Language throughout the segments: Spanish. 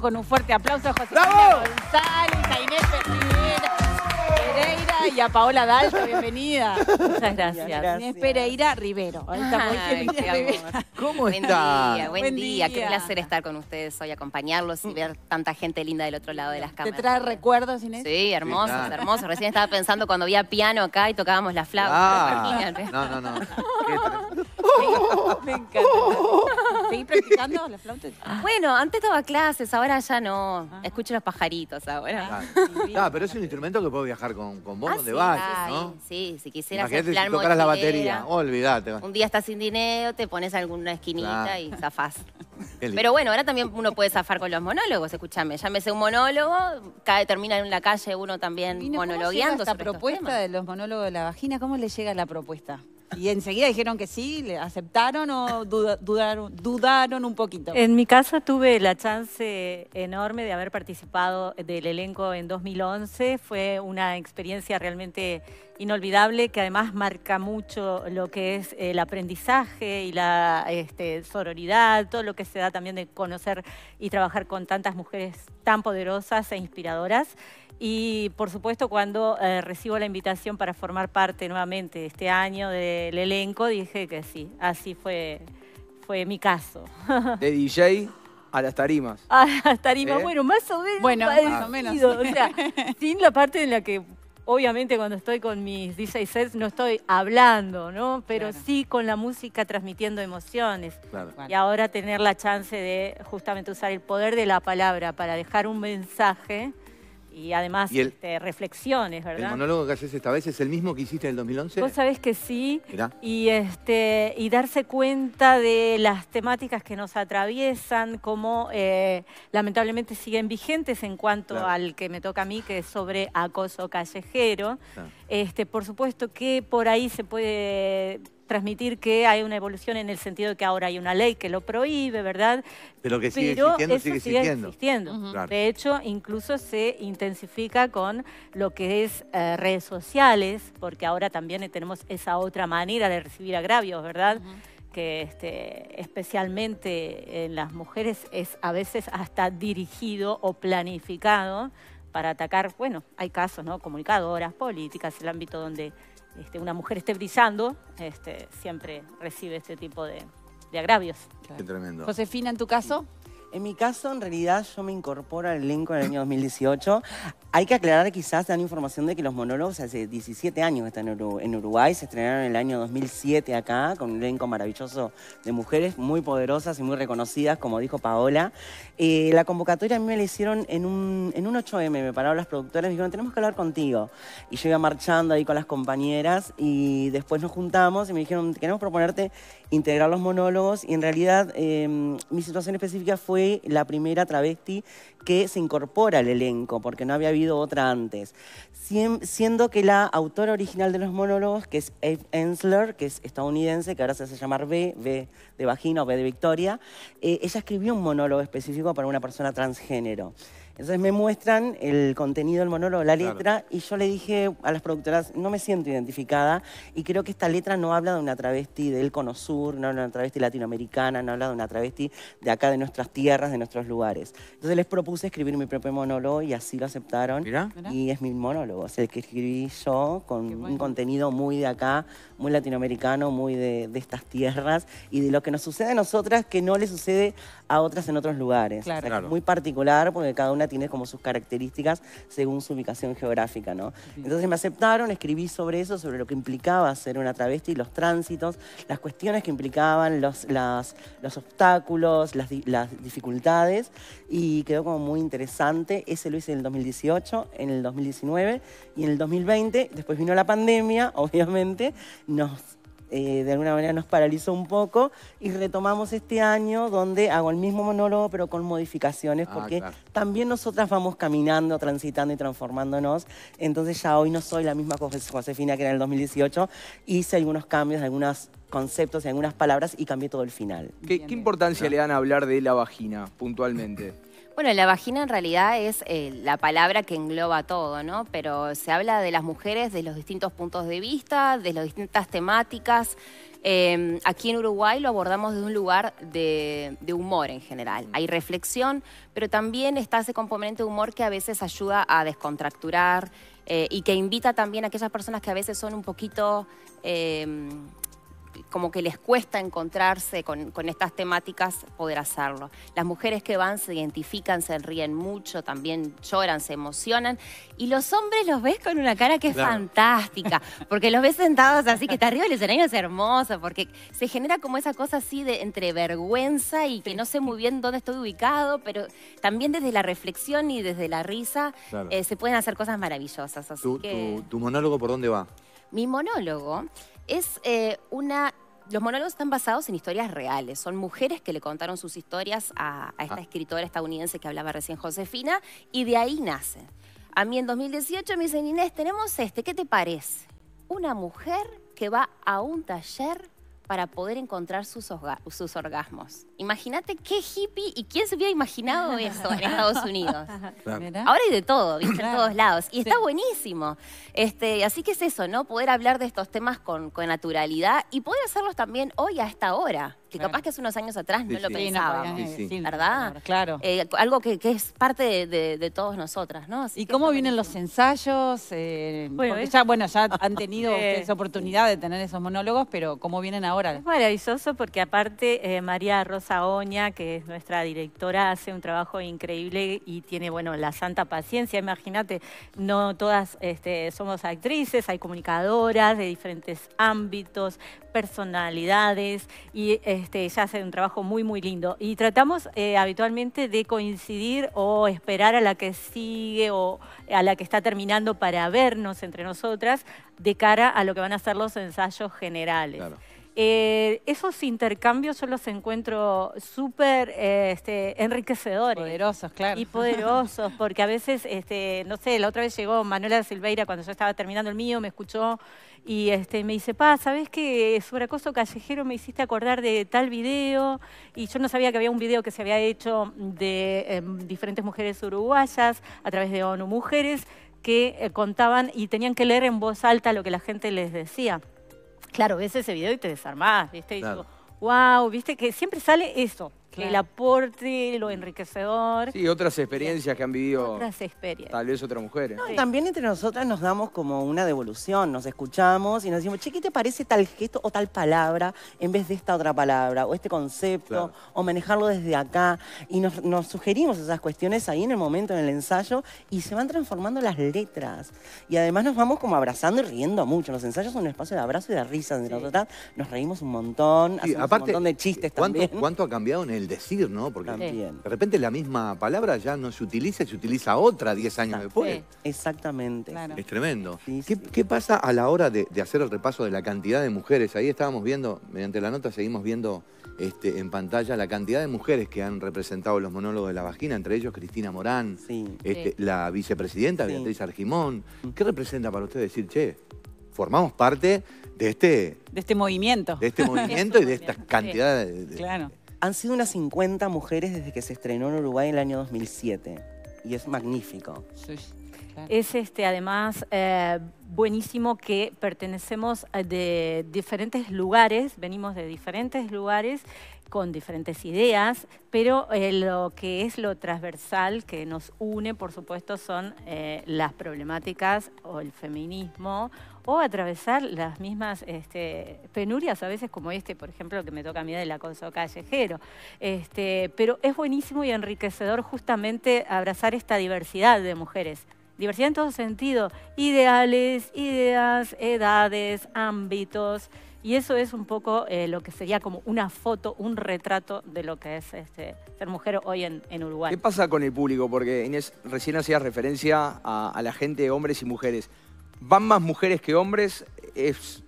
con un fuerte aplauso a José González, a Inés Pereira, y a Paola Dalto. Bienvenida. Muchas gracias. Inés Pereira Rivero. Ahí ¿Cómo está? Buen día, buen, día. Qué placer estar con ustedes hoy, acompañarlos y ver tanta gente linda del otro lado de las cámaras. ¿Te trae recuerdos, Inés? Sí, hermosos, hermosos. Recién estaba pensando cuando había piano acá y tocábamos las flauta. Ah, no, no, no. Me encanta la flauta? Ah. Bueno, antes daba clases, ahora ya no. Ah. Escucho los pajaritos ahora. ah, pero es un instrumento que puedo viajar con, con vos de ah, donde ¿no? Sí, si quisieras Imagínate si tocaras la batería, olvídate. Un día estás sin dinero, te pones alguna esquinita y zafás. Pero bueno, ahora también uno puede zafar con los monólogos, escúchame. Llámese un monólogo, cada termina en la calle uno también monologueando. ¿cómo llega propuesta de los monólogos de la vagina, ¿cómo le llega la propuesta? Y enseguida dijeron que sí, le aceptaron o dudaron, dudaron un poquito. En mi casa tuve la chance enorme de haber participado del elenco en 2011. Fue una experiencia realmente inolvidable que además marca mucho lo que es el aprendizaje y la este, sororidad, todo lo que se da también de conocer y trabajar con tantas mujeres tan poderosas e inspiradoras. Y por supuesto cuando eh, recibo la invitación para formar parte nuevamente este año del elenco, dije que sí, así fue, fue mi caso. De DJ a las tarimas. A las tarimas, ¿Eh? bueno, más o menos. Bueno, más o menos. sin la parte en la que obviamente cuando estoy con mis DJ sets no estoy hablando, Pero sí con la música transmitiendo emociones. Y ahora tener la chance de justamente usar el poder de la palabra para dejar un mensaje y además este, reflexiones, ¿verdad? ¿El monólogo que haces esta vez es el mismo que hiciste en el 2011? Vos sabés que sí. Este, y, darse cuenta de las temáticas que nos atraviesan, como eh, lamentablemente siguen vigentes en cuanto al que me toca a mí, que es sobre acoso callejero. Este, por supuesto que por ahí se puede transmitir que hay una evolución en el sentido de que ahora hay una ley que lo prohíbe, ¿verdad? Pero que sigue existiendo, eso sigue, existiendo. De hecho, incluso se intensifica con lo que es eh, redes sociales, porque ahora también tenemos esa otra manera de recibir agravios, ¿verdad? que este, especialmente en las mujeres es a veces hasta dirigido o planificado para atacar, bueno, hay casos, ¿no? Comunicadoras, políticas, el ámbito donde este, una mujer esté brisando, este, siempre recibe este tipo de, de agravios. Qué tremendo. Josefina, en tu caso. En mi caso, en realidad, yo me incorporo al elenco en el año 2018. Hay que aclarar, quizás, dan información de que los monólogos hace 17 años que están en Uruguay. Se estrenaron en el año 2007 acá, con un elenco maravilloso de mujeres muy poderosas y muy reconocidas, como dijo Paola. Eh, la convocatoria a mí me la hicieron en un, 8M. Me pararon las productoras y me dijeron, tenemos que hablar contigo. Y yo iba marchando ahí con las compañeras y después nos juntamos y me dijeron, queremos proponerte integrar los monólogos. Y en realidad, em, mi situación específica fue fue la primera travesti que se incorpora al elenco, porque no había habido otra antes. Siendo que la autora original de los monólogos, que es Eve Ensler, que es estadounidense, que ahora se hace llamar B, B de vagina o B de Victoria, eh, ella escribió un monólogo específico para una persona transgénero. Entonces me muestran el contenido del monólogo, la letra, y yo le dije a las productoras, no me siento identificada y creo que esta letra no habla de una travesti del Cono Sur, no habla de una travesti latinoamericana, no habla de una travesti de acá, de nuestras tierras, de nuestros lugares. Entonces les propuse escribir mi propio monólogo y así lo aceptaron. ¿Mira? Y es mi monólogo, es el que escribí yo con un contenido muy de acá, muy latinoamericano, muy de, estas tierras y de lo que nos sucede a nosotras que no le sucede a otras en otros lugares. Claro. muy particular porque cada una tiene como sus características según su ubicación geográfica, ¿no? Entonces me aceptaron, escribí sobre eso, sobre lo que implicaba hacer una travesti, los tránsitos, las cuestiones que implicaban, los, los obstáculos, las, las dificultades, y quedó como muy interesante. Ese lo hice en el 2018, en el 2019 y en el 2020. Después vino la pandemia, obviamente, nos eh, de alguna manera nos paralizó un poco y retomamos este año donde hago el mismo monólogo pero con modificaciones ah, porque también nosotras vamos caminando, transitando y transformándonos. Entonces ya hoy no soy la misma Josefina que era en el 2018. Hice algunos cambios, algunos conceptos y algunas palabras y cambié todo el final. ¿Qué, importancia le dan a hablar de la vagina puntualmente? Bueno, la vagina en realidad es eh, la palabra que engloba todo, ¿no? Pero se habla de las mujeres desde los distintos puntos de vista, de las distintas temáticas. Eh, aquí en Uruguay lo abordamos desde un lugar de, humor en general. Hay reflexión, pero también está ese componente de humor que a veces ayuda a descontracturar eh, y que invita también a aquellas personas que a veces son un poquito como que les cuesta encontrarse con, estas temáticas, poder hacerlo. Las mujeres que van se identifican, se ríen mucho, también lloran, se emocionan. Y los hombres los ves con una cara que es fantástica, porque los ves sentados así que está arriba el escenario es hermoso, porque se genera como esa cosa así de entrevergüenza y que no sé muy bien dónde estoy ubicado, pero también desde la reflexión y desde la risa eh, se pueden hacer cosas maravillosas. tu monólogo por dónde va? Mi monólogo es eh, una... Los monólogos están basados en historias reales. Son mujeres que le contaron sus historias a, esta ah. escritora estadounidense que hablaba recién, Josefina, y de ahí nacen. A mí en 2018 me dicen, Inés, tenemos este, ¿qué te parece? Una mujer que va a un taller para poder encontrar sus, orgasmos. Imagínate qué hippie y quién se hubiera imaginado eso en Estados Unidos. Ahora hay de todo, ¿viste? En todos lados. Y está buenísimo. Este, así que es eso, ¿no? Poder hablar de estos temas con naturalidad y poder hacerlos también hoy a esta hora que capaz que hace unos años atrás no lo pensábamos, ¿verdad? Claro. Eh, algo que, es parte de, todos nosotras, ¿no? ¿Y cómo vienen los ensayos? Eh, bueno, ya, bueno, ya han tenido esa oportunidad de tener esos monólogos, pero ¿cómo vienen ahora? Es maravilloso porque aparte eh, María Rosa Oña, que es nuestra directora, hace un trabajo increíble y tiene, bueno, la santa paciencia. Imagínate, no todas este, somos actrices, hay comunicadoras de diferentes ámbitos, personalidades y este, ya hace un trabajo muy, muy lindo. Y tratamos eh, habitualmente de coincidir o esperar a la que sigue o a la que está terminando para vernos entre nosotras de cara a lo que van a ser los ensayos generales. Eh, esos intercambios yo los encuentro súper este, enriquecedores. Poderosos, claro. Y poderosos, porque a veces, este, no sé, la otra vez llegó Manuela Silveira cuando yo estaba terminando el mío, me escuchó y este, me dice, pa, sabes que sobre acoso callejero me hiciste acordar de tal video? Y yo no sabía que había un video que se había hecho de em, diferentes mujeres uruguayas a través de ONU Mujeres que eh, contaban y tenían que leer en voz alta lo que la gente les decía. Claro, ves ese video y te desarmás, ¿viste? Y digo, wow, ¿viste? Que siempre sale esto el aporte, lo mm. enriquecedor. Sí, otras experiencias que han vivido. Otras experiencias. Tal vez otras mujeres. También entre nosotras nos damos como una devolución, nos escuchamos y nos decimos, che, ¿qué te parece tal gesto o tal palabra en vez de esta otra palabra o este concepto o manejarlo desde acá? Y nos, sugerimos esas cuestiones ahí en el momento, en el ensayo, y se van transformando las letras. Y además nos vamos como abrazando y riendo mucho. Los ensayos son un espacio de abrazo y de risa entre nosotras. Nos reímos un montón, aparte, un montón de chistes ¿cuánto, también. ¿Cuánto ha cambiado en el el decir, ¿no? Porque También. de repente la misma palabra ya no se utiliza y se utiliza otra 10 años después. Exactamente. Es tremendo. ¿Qué, pasa a la hora de, hacer el repaso de la cantidad de mujeres? Ahí estábamos viendo, mediante la nota seguimos viendo este, en pantalla la cantidad de mujeres que han representado los monólogos de la vagina, entre ellos Cristina Morán, este, la vicepresidenta Beatriz Argimón. Mm. ¿Qué representa para usted decir, che, formamos parte de este... De este movimiento. De este movimiento y de este esta cantidad de, de, claro. Han sido unas 50 mujeres desde que se estrenó en Uruguay en el año 2007. Y es magnífico. Es este, además eh, buenísimo que pertenecemos eh, de diferentes lugares, venimos de diferentes lugares con diferentes ideas, pero eh, lo que es lo transversal que nos une, por supuesto, son las problemáticas o el feminismo o atravesar las mismas este, penurias a veces como este, por ejemplo, que me toca a mí de la Conso callejero. Este, pero es buenísimo y enriquecedor justamente abrazar esta diversidad de mujeres. Diversidad en todo sentido, ideales, ideas, edades, ámbitos. Y eso es un poco eh, lo que sería como una foto, un retrato de lo que es este, ser mujer hoy en, Uruguay. ¿Qué pasa con el público? Porque Inés, recién hacía referencia a, a la gente, hombres y mujeres van más mujeres que hombres, es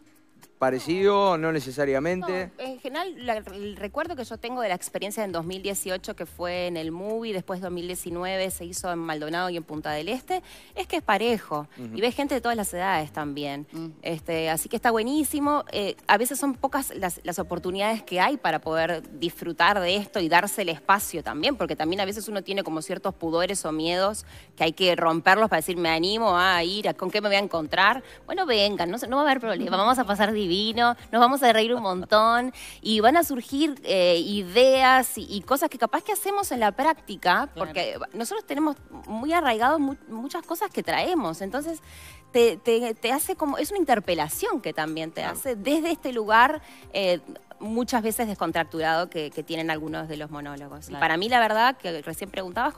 parecido, no necesariamente. en general, el recuerdo que yo tengo de la experiencia en 2018, que fue en el movie, después 2019 se hizo en Maldonado y en Punta del Este, es que es parejo. Y ves gente de todas las edades también. Mm. este, así que está buenísimo. Eh, a veces son pocas las, oportunidades que hay para poder disfrutar de esto y darse el espacio también, porque también a veces uno tiene como ciertos pudores o miedos que hay que romperlos para decir, me animo a ir, ¿con qué me voy a encontrar? Bueno, vengan, no, no va a haber problema, vamos a pasar divino nos vamos a reír un montón y van a surgir eh, ideas y, cosas que capaz que hacemos en la práctica, porque nosotros tenemos muy arraigados muchas cosas que traemos, entonces te, hace como, es una interpelación que también te hace desde este lugar. Eh, muchas veces descontracturado que, tienen algunos de los monólogos. Y para mí, la verdad, que recién preguntabas,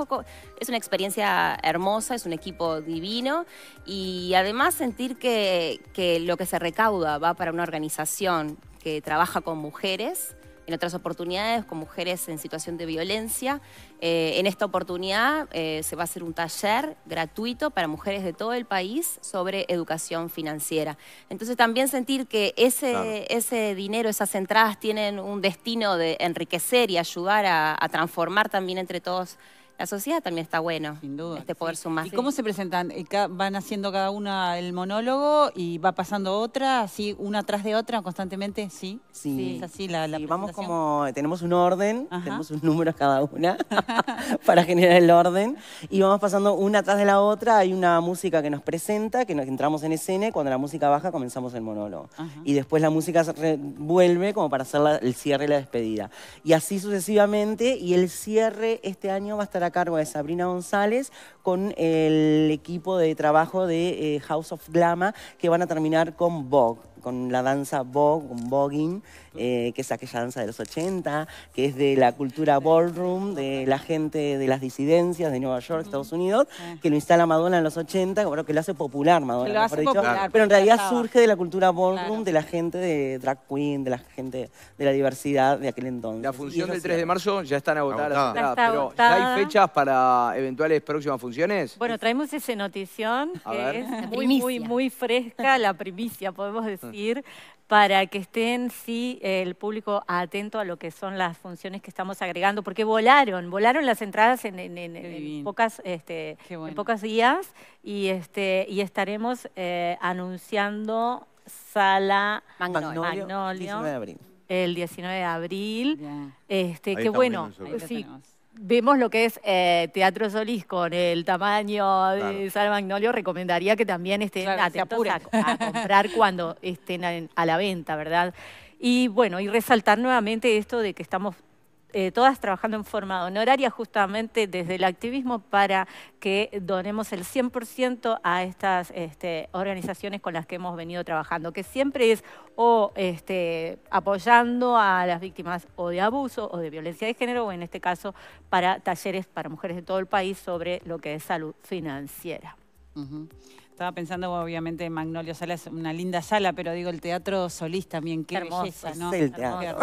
es una experiencia hermosa, es un equipo divino y además sentir que, que lo que se recauda va para una organización que trabaja con mujeres en otras oportunidades con mujeres en situación de violencia. Eh, en esta oportunidad eh, se va a hacer un taller gratuito para mujeres de todo el país sobre educación financiera. Entonces también sentir que ese, dinero, esas entradas tienen un destino de enriquecer y ayudar a transformar también entre todos la sociedad también está bueno. Sin duda. Este poder sumar. ¿Y cómo se presentan? Eh, ¿Van haciendo cada una el monólogo y va pasando otra, así una tras de otra constantemente? Sí. Sí. Es así la, vamos como, eh, tenemos un orden, tenemos un número cada una para generar el orden y vamos pasando una tras de la otra. Hay una música que nos presenta, que nos entramos en escena y cuando la música baja comenzamos el monólogo. Y después la música se vuelve como para hacer el cierre y la despedida. Y así sucesivamente y el cierre este año va a estar a cargo de Sabrina González con el equipo de trabajo de eh, House of Glama que van a terminar con Vogue con la danza Vogue, un voguing, eh, que es aquella danza de los 80, que es de la cultura ballroom, de la gente de las disidencias de Nueva York, Estados Unidos, ah. que lo instala Madonna en los 80, que lo hace popular Madonna, lo dicho, pero en realidad surge de la cultura ballroom, de la gente de drag queen, de la gente de la diversidad de aquel entonces. La función del 3 de marzo ya están agotadas pero hay fechas para eventuales próximas funciones? Bueno, traemos esa notición, que es muy, muy, muy fresca, la primicia, podemos decir para que estén, sí, el público atento a lo que son las funciones que estamos agregando, porque volaron, volaron las entradas en, en, pocas, este, días y, este, y estaremos eh, anunciando sala Magnolio, el 19 de abril. Este, Ahí bueno, vemos lo que es eh, Teatro Solís con el tamaño de claro. Magnolio, recomendaría que también estén a, comprar cuando estén a la venta, ¿verdad? Y bueno, y resaltar nuevamente esto de que estamos eh, todas trabajando en forma honoraria justamente desde el activismo para que donemos el 100% a estas este, organizaciones con las que hemos venido trabajando, que siempre es o este, apoyando a las víctimas o de abuso o de violencia de género, o en este caso para talleres para mujeres de todo el país sobre lo que es salud financiera estaba pensando obviamente en Magnolio Sala, es una linda sala, pero digo el teatro solís también, qué hermoso, belleza, ¿no? Es el teatro.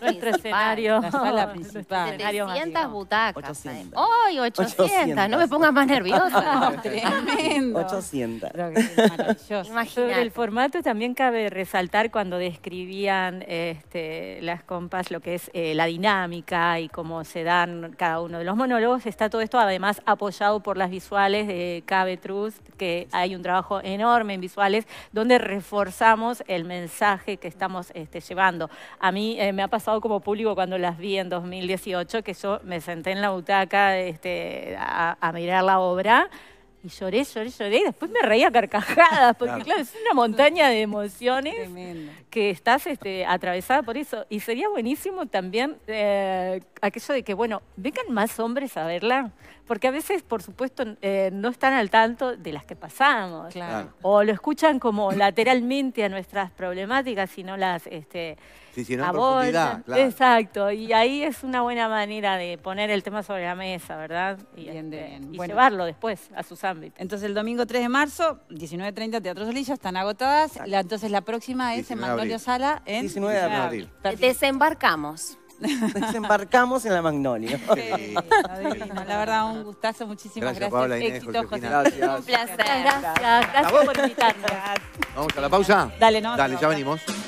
Nuestro escenario. La sala principal. 800 butacas. ¡Ay, 800! No me pongas más nerviosa. tremendo. 800. maravilloso. Sobre el formato también cabe resaltar cuando describían este, las compas lo que es eh, la dinámica y cómo se dan cada uno de los monólogos. Está todo esto además apoyado por las visuales de Cabetruz, que hay un trabajo enorme en visuales donde reforzamos el mensaje que estamos este, llevando. A mí eh, me ha pasado como público cuando las vi en 2018 que yo me senté en la butaca este, a, mirar la obra. Y lloré, lloré, lloré. Y después me reía carcajadas, porque claro. es una montaña de emociones que estás este, atravesada por eso. Y sería buenísimo también eh, aquello de que, bueno, vengan más hombres a verla, porque a veces, por supuesto, eh, no están al tanto de las que pasamos. O lo escuchan como lateralmente a nuestras problemáticas y no las este, sí, no, Exacto, y ahí es una buena manera de poner el tema sobre la mesa, ¿verdad? Y, este, llevarlo después a sus ámbitos. Entonces, el domingo 3 de marzo, 19.30, Teatro Solilla, están agotadas. entonces, la próxima es en Mandolio Sala. En 19 de abril. Desembarcamos. Desembarcamos en la Magnolia. La verdad, un gustazo. Muchísimas gracias. Un placer. Gracias. Gracias, por invitarnos. Vamos a la pausa. Dale, no. Dale, ya venimos.